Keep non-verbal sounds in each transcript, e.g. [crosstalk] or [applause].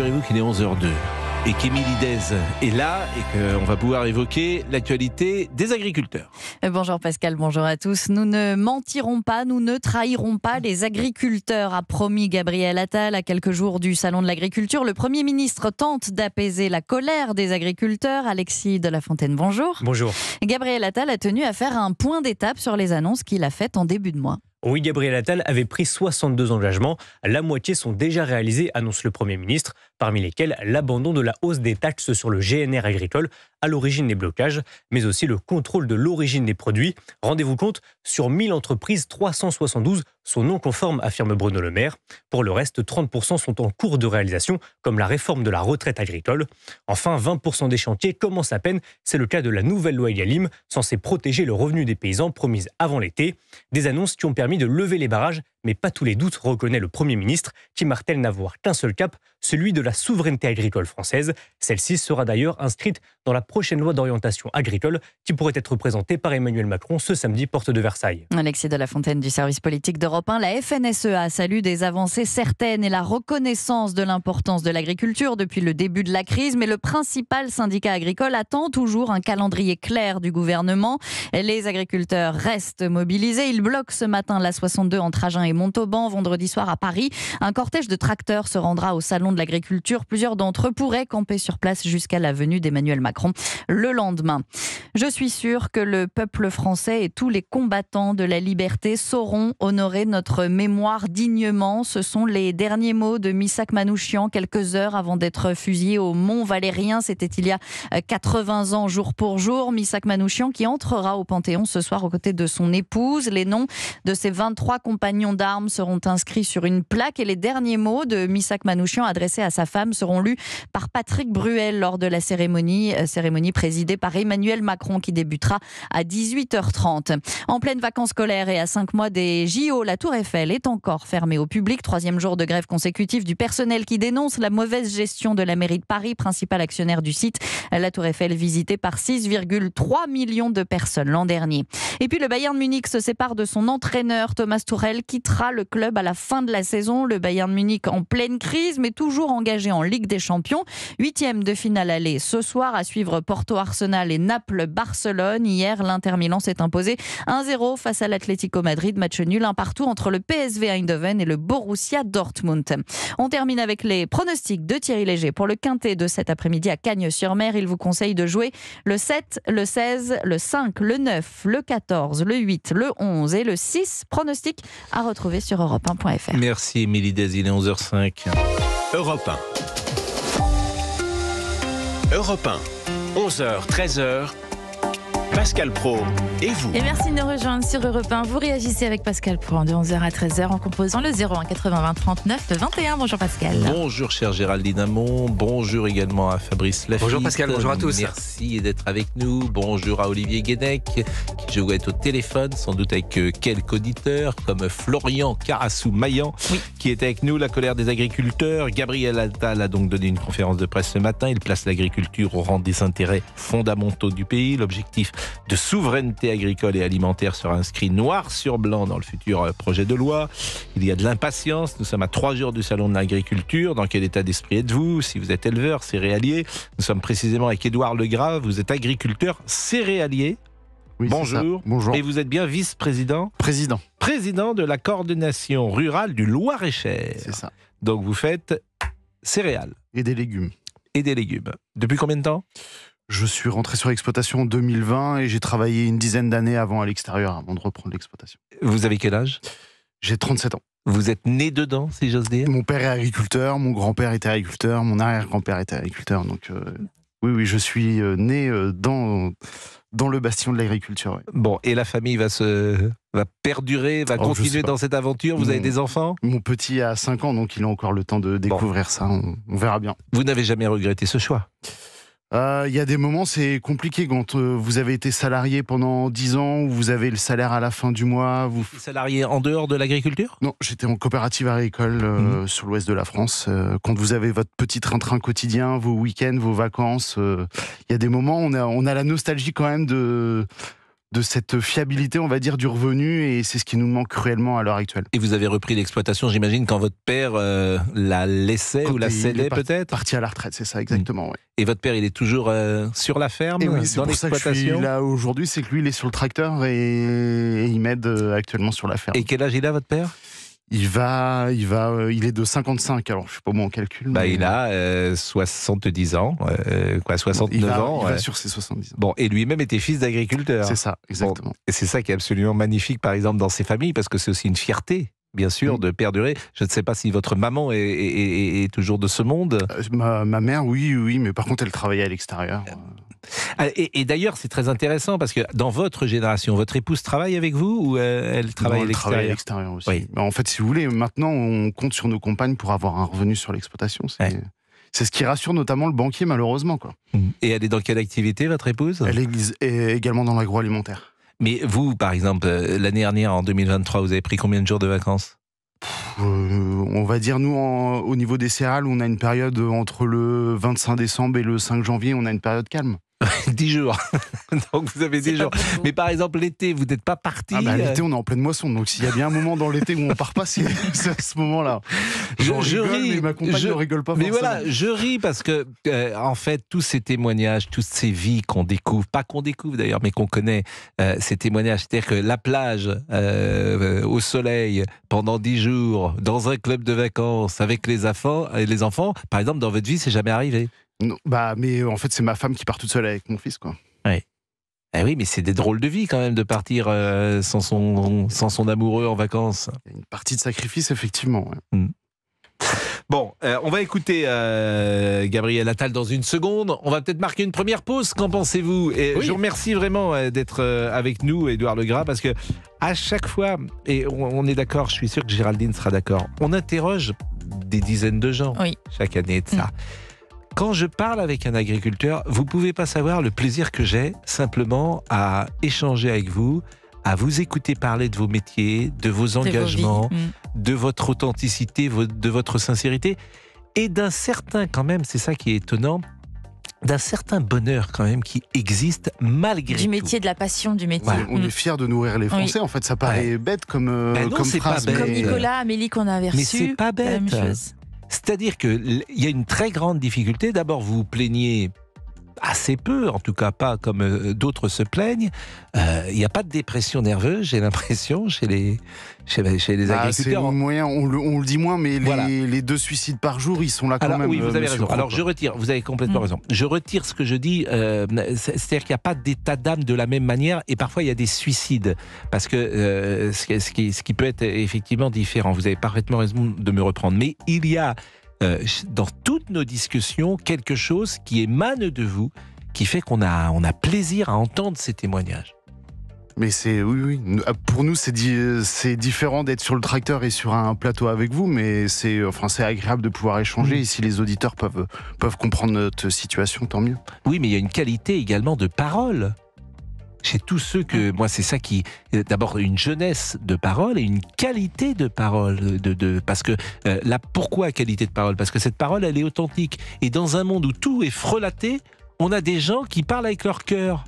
figurez-vous qu'il est 11h02 et qu'Émilie Dez est là et qu'on va pouvoir évoquer l'actualité des agriculteurs. Euh, bonjour Pascal, bonjour à tous. Nous ne mentirons pas, nous ne trahirons pas les agriculteurs, a promis Gabriel Attal à quelques jours du Salon de l'agriculture. Le Premier ministre tente d'apaiser la colère des agriculteurs. Alexis de la Fontaine, bonjour. Bonjour. Gabriel Attal a tenu à faire un point d'étape sur les annonces qu'il a faites en début de mois. Oui, Gabriel Attal avait pris 62 engagements. La moitié sont déjà réalisés, annonce le Premier ministre, parmi lesquels l'abandon de la hausse des taxes sur le GNR agricole à l'origine des blocages, mais aussi le contrôle de l'origine des produits. Rendez-vous compte, sur 1000 entreprises, 372 sont non conformes, affirme Bruno Le Maire. Pour le reste, 30% sont en cours de réalisation, comme la réforme de la retraite agricole. Enfin, 20% des chantiers commencent à peine. C'est le cas de la nouvelle loi Egalim, censée protéger le revenu des paysans promise avant l'été. Des annonces qui ont permis de lever les barrages mais pas tous les doutes, reconnaît le Premier ministre, qui martèle n'avoir qu'un seul cap, celui de la souveraineté agricole française. Celle-ci sera d'ailleurs inscrite dans la prochaine loi d'orientation agricole qui pourrait être présentée par Emmanuel Macron ce samedi, porte de Versailles. Alexis de la Fontaine du service politique d'Europe 1, la FNSEA salue des avancées certaines et la reconnaissance de l'importance de l'agriculture depuis le début de la crise, mais le principal syndicat agricole attend toujours un calendrier clair du gouvernement. Les agriculteurs restent mobilisés. Ils bloquent ce matin la 62 entre Agen et Montauban vendredi soir à Paris. Un cortège de tracteurs se rendra au Salon de l'Agriculture. Plusieurs d'entre eux pourraient camper sur place jusqu'à la venue d'Emmanuel Macron le lendemain. Je suis sûr que le peuple français et tous les combattants de la liberté sauront honorer notre mémoire dignement. Ce sont les derniers mots de Missak Manouchian quelques heures avant d'être fusillé au Mont Valérien. C'était il y a 80 euh, ans jour pour jour. Missak Manouchian qui entrera au Panthéon ce soir aux côtés de son épouse. Les noms de ses 23 compagnons d'armes seront inscrits sur une plaque et les derniers mots de Missak Manouchian adressés à sa femme seront lus par Patrick Bruel lors de la cérémonie, euh, cérémonie présidée par Emmanuel Macron qui débutera à 18h30. En pleine vacances scolaires et à 5 mois des JO, la Tour Eiffel est encore fermée au public. Troisième jour de grève consécutive du personnel qui dénonce la mauvaise gestion de la mairie de Paris, principal actionnaire du site. La Tour Eiffel visitée par 6,3 millions de personnes l'an dernier. Et puis le Bayern Munich se sépare de son entraîneur Thomas Tourel qui le club à la fin de la saison. Le Bayern de Munich en pleine crise, mais toujours engagé en Ligue des Champions. Huitième de finale aller ce soir à suivre Porto Arsenal et Naples Barcelone. Hier, l'Inter Milan s'est imposé 1-0 face à l'Atlético Madrid. Match nul un partout entre le PSV Eindhoven et le Borussia Dortmund. On termine avec les pronostics de Thierry Léger pour le quintet de cet après-midi à Cagnes-sur-Mer. Il vous conseille de jouer le 7, le 16, le 5, le 9, le 14, le 8, le 11 et le 6. Pronostics à retrouver sur europe Merci Émilie Desil 11h05. Europe 1. Europe 1. 11h, 13h. Pascal Pro et vous. Et merci de nous rejoindre sur Europe 1. Vous réagissez avec Pascal Pro de 11h à 13h en composant le 01 80 20 39 21. Bonjour Pascal. Bonjour cher Géraldine Amon. Bonjour également à Fabrice Leff. Bonjour Pascal, bonjour à tous. Merci d'être avec nous. Bonjour à Olivier Guénec qui je être au téléphone sans doute avec euh, quelques auditeurs comme Florian carassou mayan qui est avec nous. La colère des agriculteurs. Gabriel Attal a donc donné une conférence de presse ce matin. Il place l'agriculture au rang des intérêts fondamentaux du pays. L'objectif de souveraineté agricole et alimentaire sera inscrit noir sur blanc dans le futur euh, projet de loi. Il y a de l'impatience. Nous sommes à trois jours du Salon de l'agriculture. Dans quel état d'esprit êtes-vous Si vous êtes éleveur, céréalier, nous sommes précisément avec Édouard Legras. Vous êtes agriculteur céréalier. Bonjour. Bonjour. Et vous êtes bien vice-président Président. Président de la coordination rurale du Loir-et-Cher. C'est ça. Donc vous faites céréales. Et des légumes. Et des légumes. Depuis combien de temps je suis rentré sur l'exploitation en 2020 et j'ai travaillé une dizaine d'années avant à l'extérieur, avant de reprendre l'exploitation. Vous avez quel âge J'ai 37 ans. Vous êtes né dedans, si j'ose dire Mon père est agriculteur, mon grand-père était agriculteur, mon arrière-grand-père était agriculteur. Donc, euh, oui, oui, je suis euh, né euh, dans, dans le bastion de l'agriculture. Bon, et la famille va se va perdurer, va oh, continuer dans cette aventure Vous avez des enfants Mon petit a 5 ans, donc il a encore le temps de découvrir ça. on verra bien. Vous n'avez jamais regretté ce choix euh, il y a des moments, c'est compliqué quand euh, vous avez été salarié pendant dix ans, ou vous avez le salaire à la fin du mois. Vous... Salarié en dehors de l'agriculture Non, j'étais en coopérative agricole euh, mhm. sur l'ouest de la France. quand vous avez votre petit train-train quotidien, vos week-ends, vos vacances, il y a des moments, on on a la nostalgie quand même de de cette fiabilité, on va dire, du revenu, et c'est ce qui nous manque cruellement à l'heure actuelle. Et vous avez repris l'exploitation, j'imagine, quand votre père euh, la laissait ou la cédait peut-être Parti à la retraite, c'est ça, exactement. Mm. Et votre père, il est toujours euh, sur la ferme, oui, dans l'exploitation là aujourd'hui, c'est que lui, il est sur le tracteur et il m'aide euh, actuellement sur la ferme. Et quel âge il a, votre père il va, il va, euh, il est de 55. Alors je suis pas bon en calcul. Bah, il a 70 euh, ans, euh, quoi, 69 ans. Il va sur ses 70 ans. Bon, et lui-même était fils d'agriculteur. C'est ça, exactement. et c'est ça qui est absolument magnifique, par exemple, dans ces familles, parce que c'est aussi une fierté. Bien sûr, mm. de perdurer. Je ne sais pas si votre maman est, toujours de ce monde. Ma, ma, mère, oui, oui, mais par contre, elle travaillait à l'extérieur. Ah, et, d'ailleurs, c'est très intéressant parce que dans votre génération, votre épouse travaille avec vous ou euh, elle travaille à l'extérieur aussi. En fait, si vous voulez, maintenant, on compte sur nos compagnes pour avoir un revenu sur l'exploitation. C'est... ce qui rassure notamment le banquier, malheureusement. Quoi. Mmh. Et elle est dans quelle activité, votre épouse Elle est également dans l'agroalimentaire. Mais vous, par exemple, euh, l'année dernière, en 2023, vous avez pris combien de jours de vacances euh, On va dire, nous, au niveau des céréales, on a une période entre le 25 décembre et le 5 janvier, on a une période calme. 10 [laughs] jours. [laughs] donc vous avez 10 jours. Mais par exemple, l'été, vous n'êtes pas parti. Ah bah, euh, l'été, on est en pleine moisson. Donc s'il y a bien un moment dans l'été où on part pas, c'est [laughs] à ce moment-là. Je, ris. Mais ma compagne je... ne rigole pas. Mais voilà, je ris parce que, euh, en fait, tous ces témoignages, toutes ces vies qu'on découvre, pas qu'on découvre d'ailleurs, mais qu'on connaît, euh, ces témoignages, c'est-à-dire que la plage au soleil pendant 10 jours, dans un club de vacances, avec les enfants, les enfants par exemple, dans votre vie, c'est jamais arrivé bah, mais euh, en fait, c'est ma femme qui part toute seule avec mon fils, quoi. Eh oui, mais c'est des drôles de vie quand même de partir euh, sans, son, sans son amoureux en vacances. Une partie de sacrifice, effectivement. Mm. Bon, euh, on va écouter Gabriel Attal dans une seconde. On va peut-être marquer une première pause. Qu'en pensez-vous Et Je vous remercie vraiment d'être avec nous, Édouard Legras, parce que à chaque fois, et on est d'accord, je suis sûr que Géraldine sera d'accord, on interroge des dizaines de gens chaque année de ça. Mm. Quand je parle avec un agriculteur, vous pouvez pas savoir le plaisir que j'ai simplement à échanger avec vous, à vous écouter parler de vos métiers, de vos engagements, mm. de, votre authenticité, de votre sincérité et d'un certain quand même, c'est ça qui est étonnant, d'un certain bonheur quand même qui existe malgré du métier de la passion du métier on mm. est fiers de nourrir les Français en fait ça paraît bête comme euh, ben phrase, pas bête. comme Nicolas Amélie qu'on a reçu mais c'est pas bête c'est-à-dire qu'il y a une très grande difficulté. D'abord, vous plaignez assez peu, en tout cas pas comme euh, d'autres se plaignent. Il euh, n'y a pas de dépression nerveuse, j'ai l'impression, chez les, chez, bah, C'est chez moyen, on le, dit moins, mais les, les, deux suicides par jour, ils sont là quand même. Oui, vous avez raison. Alors je retire, vous avez complètement mm. raison. Je retire ce que je dis, euh, c'est-à-dire qu'il n'y a pas d'état d'âme de la même manière, et parfois il y a des suicides, parce que qui, ce qui peut être effectivement différent, vous avez parfaitement raison de me reprendre, mais il y a euh, dans toutes nos discussions quelque chose qui émane de vous, qui fait qu'on a, on a plaisir à entendre ces témoignages. Mais c'est oui, oui. Euh, pour nous, euh, c'est différent d'être sur le tracteur et sur un plateau avec vous, mais c'est enfin agréable de pouvoir échanger. si les auditeurs peuvent comprendre notre situation, tant mieux. Oui, mais il y a une qualité également de parole chez tous ceux que moi c'est ça qui euh, d'abord une jeunesse de parole et une qualité de parole euh, de, parce que euh, là pourquoi qualité de parole parce que cette parole elle est authentique et dans un monde où tout est frelaté on a des gens qui parlent avec leur cœur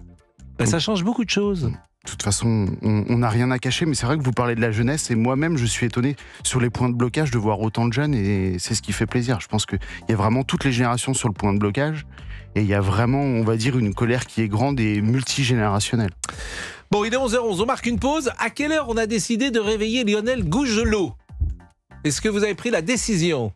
ben, ça change beaucoup de choses mm. de toute façon, on n'a rien à cacher, mais c'est vrai que vous parlez de la jeunesse et moi-même, je suis étonné sur les points de blocage de voir autant de jeunes et c'est ce qui fait plaisir. Je pense qu'il y a vraiment toutes les générations sur le point de blocage et il y a vraiment, on va dire, une colère qui est grande et multigénérationnelle. Bon, il est 11h11, on marque une pause. À quelle heure on a décidé de réveiller Lionel Gougelot Est-ce que vous avez pris la décision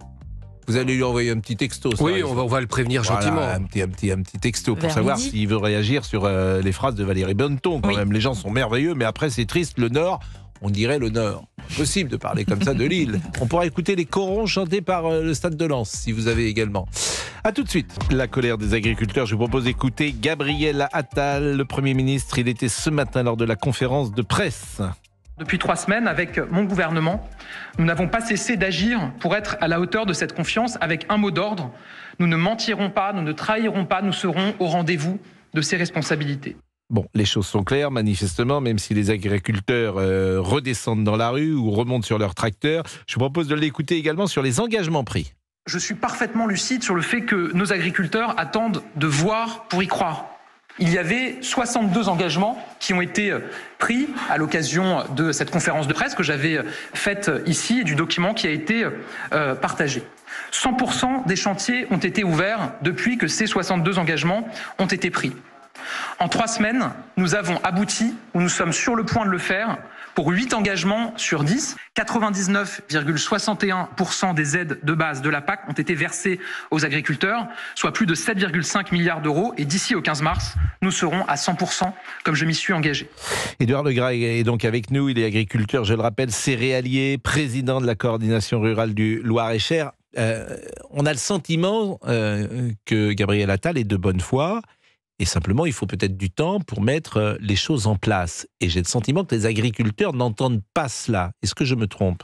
vous allez lui envoyer un petit texto. Ça, oui, on va, on va, le prévenir gentiment. Un petit, un, petit, texto pour savoir s'il veut réagir sur euh, les phrases de Valérie Bonneton. Quand même, les gens sont merveilleux, mais après c'est triste. Le Nord, on dirait le Nord possible de parler comme ça de Lille. [laughs] On pourra écouter les corons chantés par euh, le stade de Lens, si vous avez également. A tout de suite. La colère des agriculteurs, je vous propose d'écouter Gabriel Attal, le Premier ministre. Il était ce matin lors de la conférence de presse. Depuis trois semaines, avec mon gouvernement, nous n'avons pas cessé d'agir pour être à la hauteur de cette confiance avec un mot d'ordre. Nous ne mentirons pas, nous ne trahirons pas, nous serons au rendez-vous de ces responsabilités. Bon, les choses sont claires, manifestement, même si les agriculteurs euh, redescendent dans la rue ou remontent sur leur tracteur. Je vous propose de l'écouter également sur les engagements pris. Je suis parfaitement lucide sur le fait que nos agriculteurs attendent de voir pour y croire. Il y avait 62 engagements qui ont été euh, pris à l'occasion de cette conférence de presse que j'avais euh, faite ici et du document qui a été partagé. 100% des chantiers ont été ouverts depuis que ces 62 engagements ont été pris. En trois semaines, nous avons abouti, ou nous sommes sur le point de le faire, pour huit engagements sur 10. 99,61% des aides de base de la PAC ont été versées aux agriculteurs, soit plus de 7,5 milliards d'euros. Et d'ici au 15 mars, nous serons à 100%, comme je m'y suis engagé. Édouard Legras est donc avec nous. Il est agriculteur, je le rappelle, céréalier, président de la coordination rurale du Loir-et-Cher. Euh, on a le sentiment euh, que Gabriel Attal est de bonne foi, et simplement, il faut peut-être du temps pour mettre euh, les choses en place. Et j'ai le sentiment que les agriculteurs n'entendent pas cela. Est-ce que je me trompe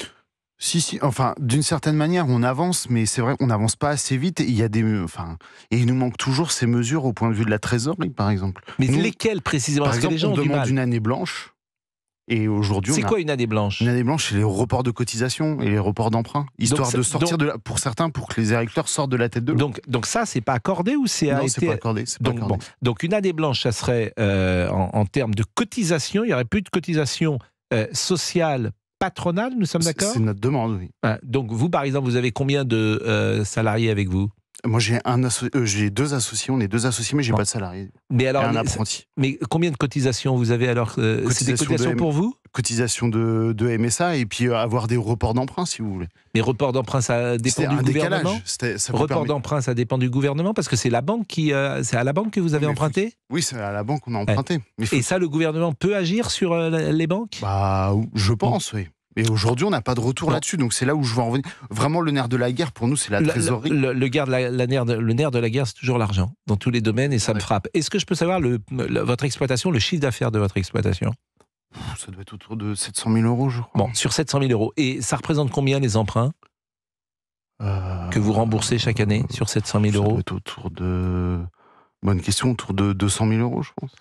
si, si, enfin, d'une certaine manière, on avance, mais c'est vrai qu'on n'avance pas assez vite. Et il y a des, enfin, et il nous manque toujours ces mesures au point de vue de la trésorerie, par exemple. Mais lesquelles précisément Par que les gens on demande une année blanche aujourd'hui, c'est quoi une année blanche Une année blanche, c'est les reports de cotisation et les reports d'emprunt, histoire de sortir pour certains, pour que les électeurs sortent de la tête de l'eau. Donc, donc ça, c'est pas accordé ou c'est Non, c'est pas accordé. Donc, donc une année blanche, ça serait euh, en, termes de cotisation, il y aurait plus de cotisation euh, sociale patronale, nous sommes d'accord C'est notre demande, oui. Hein, donc vous, par exemple, vous avez combien de euh, salariés avec vous moi, j'ai un euh, deux associés, on est deux associés, mais j'ai pas de salarié. Mais alors, un apprenti. Mais combien de cotisations vous avez alors euh, C'est des cotisations pour vous Cotisation de, MSA et puis euh, avoir des reports d'emprunt, si vous voulez. Mais reports d'emprunt, ça dépend du gouvernement. Report d'emprunt, ça dépend du gouvernement parce que c'est la banque qui, c'est à la banque que vous avez emprunté. Oui, c'est à la banque qu'on a emprunté. Et ça, le gouvernement peut agir sur les banques bah, je pense, oui. Mais aujourd'hui, on n'a pas de retour là-dessus. Donc c'est là où je veux en revenir. Vraiment, le nerf de la guerre, pour nous, c'est la trésorerie. Le, la, nerf de, le, nerf de, la guerre, c'est toujours l'argent, dans tous les domaines, et ça me frappe. Est-ce que je peux savoir le, votre exploitation, le chiffre d'affaires de votre exploitation Ça doit être autour de 700 000 euros, je crois. Bon, sur 700 000 euros. Et ça représente combien les emprunts euh, que vous remboursez chaque année sur 700 000 ça euros doit être autour de. Bonne question, autour de 200 000 euros, je pense.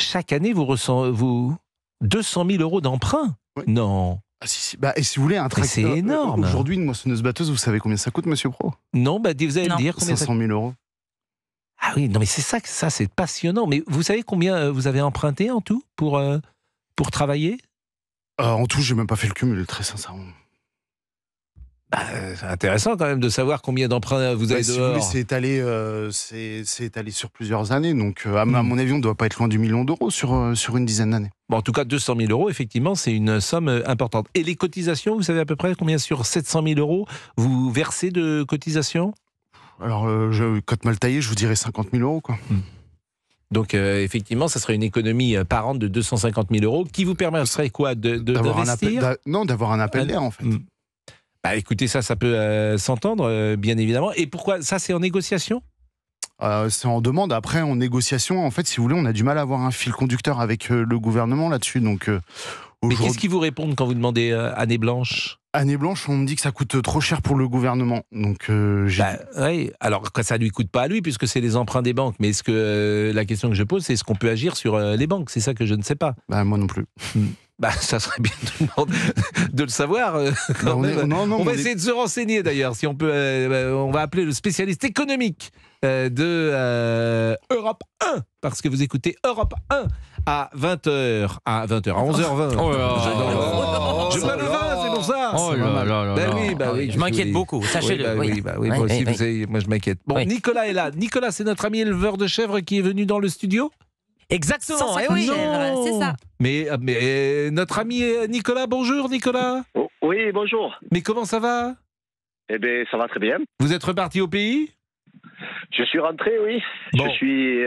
Chaque année, vous ressentez. Vous... 200 000 euros d'emprunt Non. Ah, si, si. Bah, et si vous voulez, un tracteur. C'est énorme. Aujourd'hui, une moissonneuse batteuse, vous savez combien ça coûte, monsieur Pro Non, bah, vous allez dire combien 500 000 euros. Ah oui, non, mais c'est ça, ça c'est passionnant. Mais vous savez combien euh, vous avez emprunté en tout pour, euh, pour travailler euh, En tout, j'ai même pas fait le cumul, très sincèrement. Bah, euh, c'est intéressant quand même de savoir combien d'emprunts vous avez bah, dehors. c'est étalé, euh, c'est, étalé sur plusieurs années, donc euh, à, hmm. mon avis, on ne doit pas être loin du million d'euros sur, sur une dizaine d'années. Bon, en tout cas, 200 000 euros, effectivement, c'est une somme importante. Et les cotisations, vous savez à peu près combien sur 700 000 euros vous versez de cotisations Alors, je, mal taillée, je vous dirais 50 000 euros. Quoi. Hmm. Donc effectivement, ça serait une économie par an de 250 000 euros qui vous permettrait quoi de, un appel, Non, d'avoir un appel d'air en fait. Hmm. Ah, écoutez, ça, ça peut euh, s'entendre, euh, bien évidemment. Et pourquoi Ça, c'est en négociation euh, c'est en demande. Après, en négociation, en fait, si vous voulez, on a du mal à avoir un fil conducteur avec le gouvernement là-dessus. Donc, mais qu'est-ce qu'ils vous répondent quand vous demandez année blanche Année blanche, on me dit que ça coûte trop cher pour le gouvernement. Donc, bah, ouais. Alors, ça lui coûte pas à lui, puisque c'est les emprunts des banques. Mais est-ce que la question que je pose, c'est est-ce qu'on peut agir sur les banques C'est ça que je ne sais pas. Bah, moi non plus. Hmm. Bah, ça serait bien de [laughs] le savoir. Euh, bah, on, va essayer de se renseigner d'ailleurs, si on peut. Euh, bah, on va appeler le spécialiste économique euh, de Europe 1, parce que vous écoutez Europe 1 à 20h, à 20h, à 11h20. [laughs] je oh le c'est pour ça. je m'inquiète beaucoup, sachez-le. moi aussi, moi je m'inquiète. Bon, Nicolas est là. Nicolas, c'est notre ami éleveur de chèvres qui est venu dans le studio. Exactement, eh oui. c'est ça. Mais, euh, euh, notre ami euh, Nicolas, bonjour Nicolas. Oh, oui, bonjour. Mais comment ça va Eh bien, ça va très bien. Vous êtes reparti au pays Je suis rentré, oui. Je suis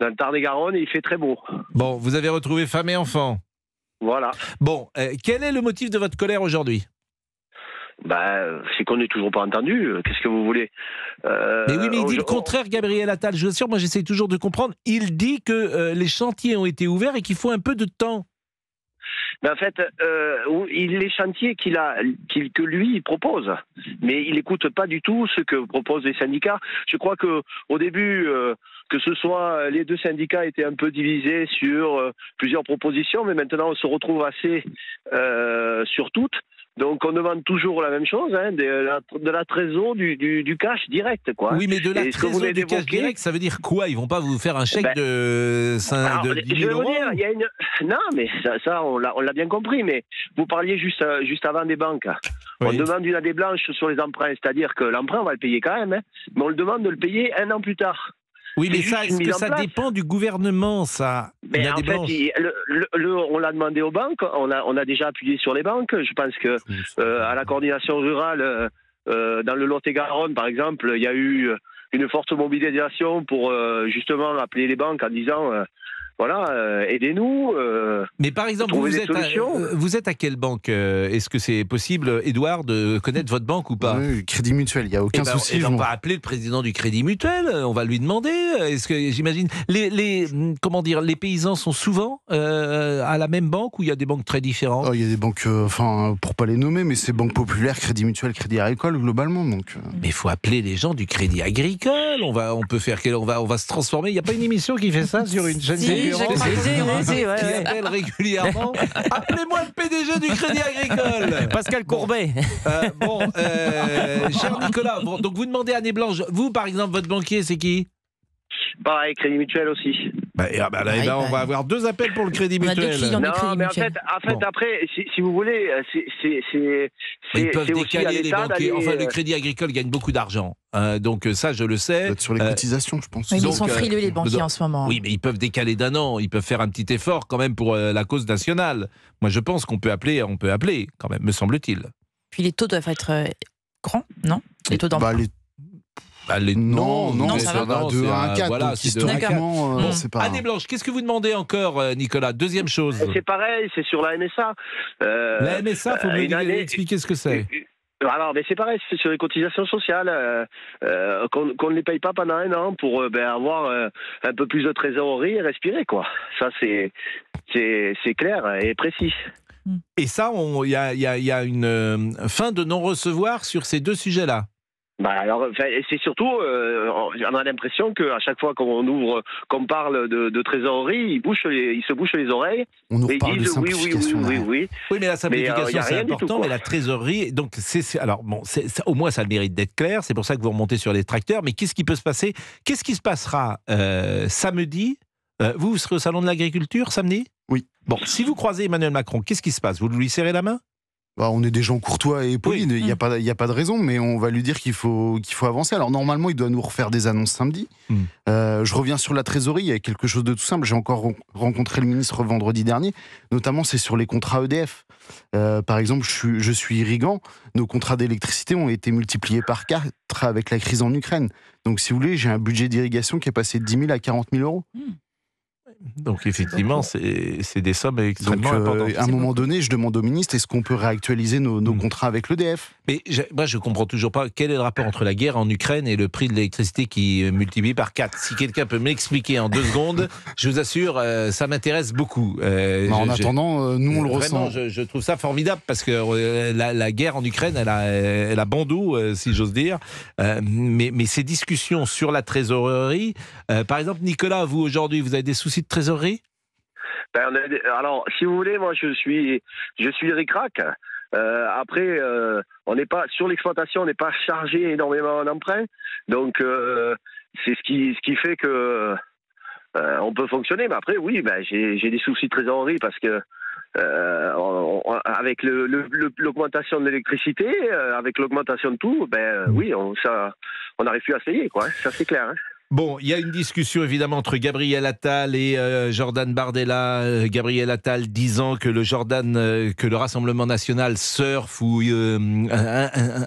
dans le Tarn-et-Garonne il fait très beau. Bon, vous avez retrouvé femme et enfant. Voilà. Bon, quel est le motif de votre colère aujourd'hui bah, c'est qu'on n'est toujours pas entendu. Euh, qu'est-ce que vous voulez euh, Mais oui, mais il dit le contraire, Gabriel Attal. Je vous assure, moi j'essaie toujours de comprendre. Il dit que euh, les chantiers ont été ouverts et qu'il faut un peu de temps. Mais en fait, euh, les chantiers qu'il a, que lui propose, mais il n'écoute pas du tout ce que proposent les syndicats. Je crois que au début, que ce soit les deux syndicats étaient un peu divisés sur plusieurs propositions, mais maintenant on se retrouve assez sur toutes. Donc on demande toujours la même chose, hein, de, la, de, trésor, du, cash direct. Quoi. Oui, mais de la trésor, du cash direct, ça veut dire quoi Ils vont pas vous faire un chèque de, Non, mais ça, on l'a bien compris, mais vous parliez juste, juste avant des banques. On demande une année blanche sur les emprunts, c'est-à-dire que l'emprunt, on va le payer quand même, hein. mais on le demande de le payer un an plus tard. Oui, mais ça, est ça dépend du gouvernement, ça en fait, le, on l'a demandé aux banques, on a, on a déjà appuyé sur les banques. Je pense que euh, à la coordination rurale, euh, euh, dans le Lot-et-Garonne, par exemple, il y a eu une forte mobilisation pour justement appeler les banques en disant voilà, euh, aidez-nous. Euh, mais par exemple, vous êtes, à, euh, vous êtes à quelle banque Est-ce que c'est possible, Edouard, de connaître votre banque ou pas Crédit Mutuel, il n'y a aucun eh ben, souci. Eh ben, on va appeler le président du Crédit Mutuel, on va lui demander. Est-ce que, j'imagine, les, hmm, comment dire, les paysans sont souvent à la même banque ou il y a des banques très différentes oh, Il y a des banques, enfin, pour pas les nommer, mais c'est Banque Populaire, Crédit Mutuel, Crédit Agricole, globalement. Donc, Mais il faut appeler les gens du Crédit Agricole. On, va, on peut faire, on va, on va se transformer. Il n'y a pas une émission qui fait ça sur une chaîne si qui appelle régulièrement. [laughs] Appelez-moi le PDG du Crédit Agricole. Pascal Courbet. Euh, bon, euh, cher Nicolas, donc vous demandez à Année Blanche, vous par exemple, votre banquier, c'est qui Pareil, bah, Crédit Mutuel aussi. Bah, et, ah, bah, là, ben, on va avoir deux appels pour le Crédit Mutuel. On a deux non, mais en fait, en fait après, si, vous voulez, euh, c'est. Ils peuvent décaler les banquiers. Enfin, le euh, Crédit Agricole gagne beaucoup d'argent. Hein, donc euh, ça, je le sais. Sur les cotisations, je pense. ils sont frileux les banquiers en ce moment. Oui, mais ils peuvent décaler d'un an. Ils peuvent faire un petit effort quand même pour la cause nationale. Moi, je pense qu'on peut appeler, on peut appeler quand même, me semble-t-il. Puis les taux doivent être grands, non Les taux d'emploi. Bah, non, non, non ça va. 1 à 4. historiquement, c'est pas. Année ah, Blanche, qu'est-ce que vous demandez encore, euh, Nicolas Deuxième chose. Eh, c'est pareil, c'est sur la NSA euh, la MSA, faut bien euh, me expliquer ce que c'est. Alors, mais c'est pareil, c'est sur les cotisations sociales qu'on ne les paye pas pendant un an pour ben, avoir un peu plus de trésorerie et respirer, quoi. Ça, c'est clair et précis. Et ça, il y a, y a une fin de non-recevoir sur ces deux sujets-là. Bah, alors, c'est surtout, euh, on a l'impression qu'à chaque fois qu'on ouvre, qu'on parle de, trésorerie, ils, se bouchent les oreilles. On nous parle de oui, oui, oui, oui, oui. mais la euh, simplification, c'est important, mais la trésorerie, donc, c'est, alors, bon, au moins, ça le mérite d'être clair. C'est pour ça que vous remontez sur les tracteurs. Mais qu'est-ce qui peut se passer Qu'est-ce qui se passera euh, samedi Vous, vous serez au Salon de l'Agriculture samedi Oui. Bon, si vous croisez Emmanuel Macron, qu'est-ce qui se passe Vous lui serrez la main bah, on est des gens courtois et polis, il n'y a, pas, y a pas de raison, mais on va lui dire qu'il faut, qu'il faut avancer. Alors normalement, il doit nous refaire des annonces samedi. Hmm. Euh, je reviens sur la trésorerie, il y a quelque chose de tout simple. J'ai encore rencontré le ministre vendredi dernier, notamment c'est sur les contrats EDF. Euh, par exemple, je suis, irrigant, nos contrats d'électricité ont été multipliés par quatre avec la crise en Ukraine. Donc si vous voulez, j'ai un budget d'irrigation qui est passé de 10 000 à 40 000 euros. Hmm. Mhm. Donc effectivement, c'est des sommes extrêmement euh, importantes. à un moment donné, je demande au ministre, est-ce qu'on peut réactualiser nos, mhm. contrats avec l'EDF Mais je, moi, je ne comprends toujours pas quel est le rapport entre la guerre en Ukraine et le prix de l'électricité qui euh, multiplie par 4. Si quelqu'un peut m'expliquer en deux secondes, je vous assure, euh, ça m'intéresse beaucoup. Bah, en attendant, nous, on le ressent. Je, je, trouve ça formidable parce que la, guerre en Ukraine, elle a, elle a si j'ose dire. mais, mais ces discussions sur la trésorerie, par exemple, Nicolas, vous aujourd'hui, vous avez des soucis de trésorerie ben, Alors, si vous voulez, moi, je suis, je suis ricrac. Euh, après, euh, on n'est pas sur l'exploitation, on n'est pas chargé énormément d'emprunts. donc euh, c'est ce qui, ce qui fait que on peut fonctionner. Mais après, oui, ben, j'ai des soucis de trésorerie parce que avec l'augmentation de l'électricité, avec l'augmentation de tout, ben oui, on, ça, on n'arrive plus à se ça c'est clair. Hein. Bon, il y a une discussion évidemment entre Gabriel Attal et euh, Jordan Bardella. Euh, Gabriel Attal disant que le Jordan, euh, que le Rassemblement national surf ou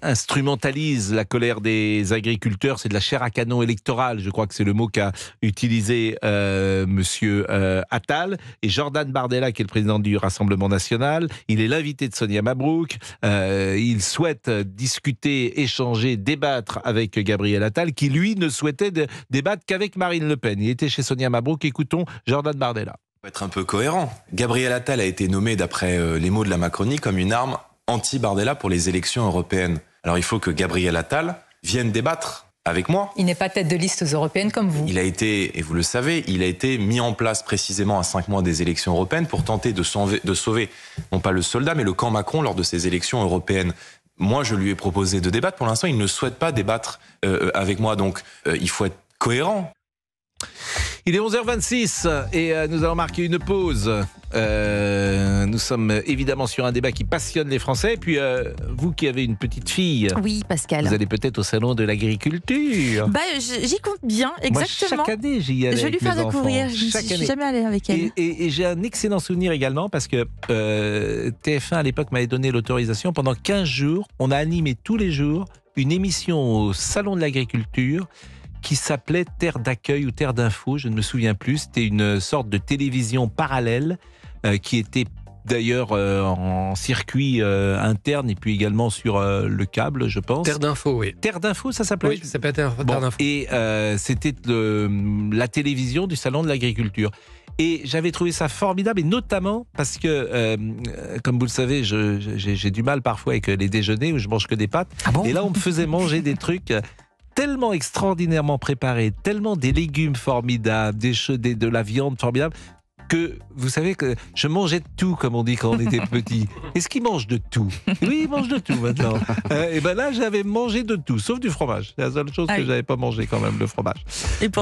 instrumentalise la colère des agriculteurs. C'est de la chair à canon électorale, je crois que c'est le mot qu'a utilisé Monsieur Attal. Et Jordan Bardella, qui est le président du Rassemblement national, il est l'invité de Sonia Mabrouk. il souhaite discuter, échanger, débattre avec Gabriel Attal, qui lui ne souhaitait de, débattre qu'avec Marine Le Pen. Il était chez Sonia Mabrouk. Écoutons Jordan Bardella. Pour être un peu cohérent, Gabriel Attal a été nommé, d'après euh, les mots de la Macronie, comme une arme anti-Bardella pour les élections européennes. Alors il faut que Gabriel Attal vienne débattre avec moi. Il n'est pas tête de liste européennes comme vous. Il a été, et vous le savez, il a été mis en place précisément à cinq mois des élections européennes pour tenter de sauver, non pas le soldat, mais le camp Macron lors de ces élections européennes. Moi, je lui ai proposé de débattre. Pour l'instant, il ne souhaite pas débattre euh, euh, avec moi. Donc, il faut être cohérent. Il est 11h26 et euh, nous allons marquer une pause. Euh, nous sommes évidemment sur un débat qui passionne les Français. Et puis, euh, vous qui avez une petite fille. Oui, Pascal. Vous allez peut-être au salon de l'agriculture. Bah, j'y compte bien, exactement. Moi, chaque année, j'y allais. Je vais lui faire découvrir. Je ne suis jamais allé avec elle. Et, et, j'ai un excellent souvenir également parce que TF1 à l'époque m'avait donné l'autorisation. Pendant 15 jours, on a animé tous les jours une émission au salon de l'agriculture qui s'appelait Terre d'accueil ou Terre d'info, je ne me souviens plus. C'était une sorte de télévision parallèle euh, qui était d'ailleurs euh, en circuit euh, interne et puis également sur le câble, je pense. Terre d'info, oui. Terre d'info, ça s'appelait Oui, ça s'appelait Terre, d'info. Et c'était la télévision du salon de l'agriculture. Et j'avais trouvé ça formidable, et notamment parce que, comme vous le savez, j'ai du mal parfois avec les déjeuners où je mange que des pâtes. Ah et là, on me faisait manger des trucs tellement extraordinairement préparé, tellement des légumes formidables, des, des de la viande formidable, que vous savez que je mangeais de tout, comme on dit quand on était [laughs] petit. Est-ce qu'il mange de tout Oui, il mange de tout maintenant. [laughs] Euh, et ben là, j'avais mangé de tout, sauf du fromage. C'est la seule chose que ah j'avais pas mangé quand même, le fromage.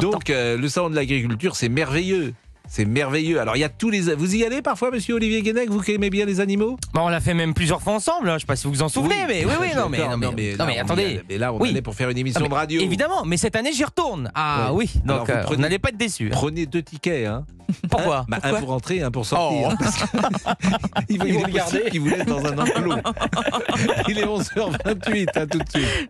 Donc, euh, le salon de l'agriculture, c'est merveilleux. C'est merveilleux. Alors il y a tous les. Vous y allez parfois, Monsieur Olivier Guénec, vous qui aimez bien les animaux bah, on l'a fait même plusieurs fois ensemble. Je hein. Je sais pas si vous vous en souvenez, oui, mais oui, oui, [laughs] non, mais, non, mais, attendez. mais là, on oui. allait pour faire une émission de radio. Évidemment, mais cette année j'y retourne. Ah oui, donc euh, n'allez pas être déçu. [laughs] Prenez deux tickets. Hein. Pourquoi, hein bah, un, bah, pour rentrer, un pour sortir. Oh. [laughs] il, Il dans un enclos. il est 11h28, à tout de suite.